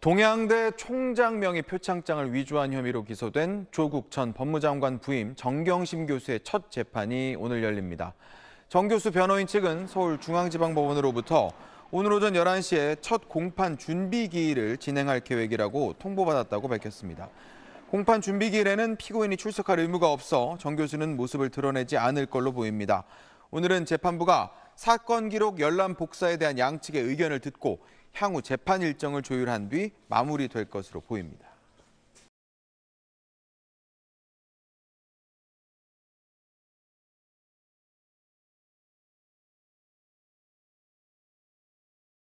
동양대 총장 명의 표창장을 위조한 혐의로 기소된 조국 전 법무장관 부임 정경심 교수의 첫 재판이 오늘 열립니다. 정 교수 변호인 측은 서울중앙지방법원으로부터 오늘 오전 11시에 첫 공판 준비기일을 진행할 계획이라고 통보받았다고 밝혔습니다. 공판 준비기일에는 피고인이 출석할 의무가 없어 정 교수는 모습을 드러내지 않을 걸로 보입니다. 오늘은 재판부가 사건 기록 열람 복사에 대한 양측의 의견을 듣고 향후 재판 일정을 조율한 뒤 마무리될 것으로 보입니다.